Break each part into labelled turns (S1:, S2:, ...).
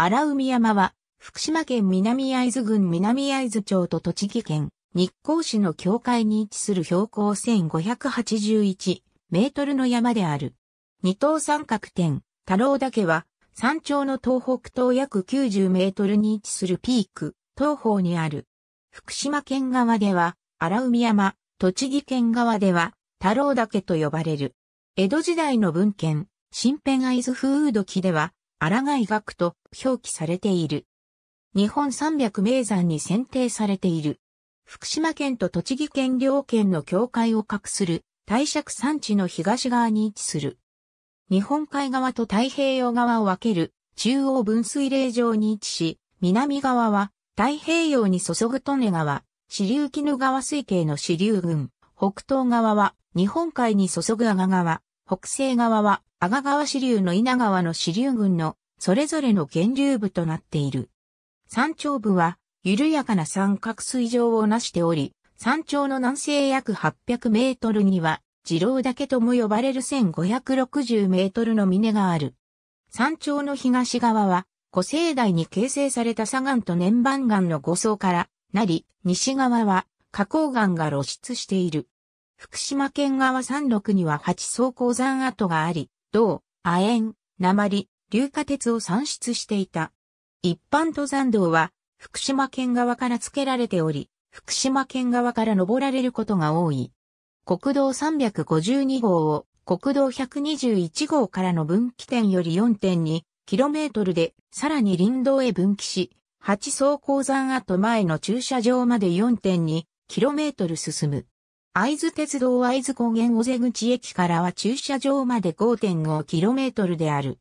S1: 荒海山は、福島県南会津郡南会津町と栃木県日光市の境界に位置する標高1581メートルの山である。二等三角点、太郎岳は、山頂の東北東約90メートルに位置するピーク、東方にある。福島県側では、荒海山、栃木県側では、太郎岳と呼ばれる。江戸時代の文献、新編会津風土記では、荒貝学と表記されている。日本三百名山に選定されている。福島県と栃木県両県の境界を画する大尺山地の東側に位置する。日本海側と太平洋側を分ける中央分水嶺上に位置し、南側は太平洋に注ぐ利根川、支流木の川水系の支流群、北東側は日本海に注ぐ阿賀川、北西側は阿賀川支流の稲川の支流群のそれぞれの源流部となっている。山頂部は緩やかな三角水上をなしており、山頂の南西約800メートルには二郎岳とも呼ばれる1560メートルの峰がある。山頂の東側は古生代に形成された砂岩と年番岩の五層からなり、西側は花崗岩が露出している。福島県側山麓には8層鉱山跡があり、銅、亜鉛、鉛、硫化鉄を産出していた。一般登山道は福島県側から付けられており、福島県側から登られることが多い。国道352号を国道121号からの分岐点より 4.2km でさらに林道へ分岐し、八層鉱山跡前の駐車場まで 4.2km 進む。会津鉄道会津高原尾瀬口駅からは駐車場まで 5.5km である。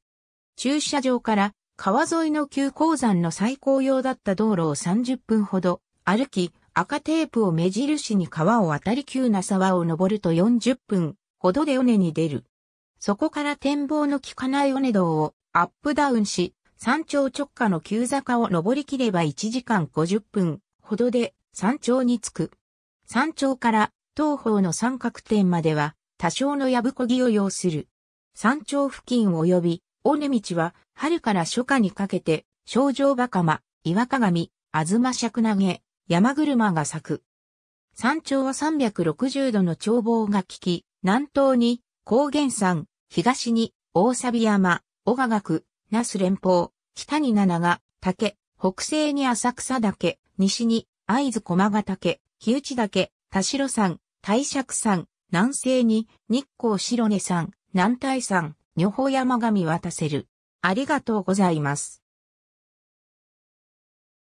S1: 駐車場から川沿いの旧鉱山の最高用だった道路を30分ほど歩き、赤テープを目印に川を渡り急な沢を登ると40分ほどで尾根に出る。そこから展望の効かない尾根道をアップダウンし、山頂直下の急坂を登り切れば1時間50分ほどで山頂に着く。山頂から東方の三角点までは多少のやぶこぎを要する。山頂付近及び、尾根道は春から初夏にかけて、症状バカマ、岩鏡、あずましゃくなげ、山車が咲く。山頂は360度の眺望が効き、南東に高原山、東に大錆山、小賀岳、那須連峰、北に七が竹、北西に浅草岳、西に藍津駒ヶ岳、日内岳、田代山、大釈山、南西に、日光白根山、南大山、女峰山神渡せる。ありがとうございます。